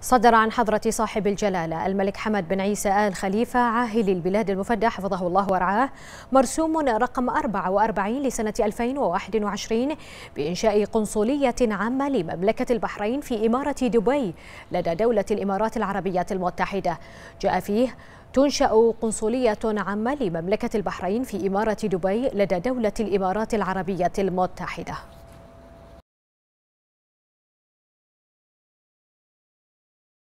صدر عن حضرة صاحب الجلالة الملك حمد بن عيسى آل خليفة عاهل البلاد المفدى حفظه الله ورعاه مرسوم رقم 44 لسنة 2021 بإنشاء قنصلية عامة لمملكة البحرين في إمارة دبي لدى دولة الإمارات العربية المتحدة جاء فيه تنشأ قنصلية عامة لمملكة البحرين في إمارة دبي لدى دولة الإمارات العربية المتحدة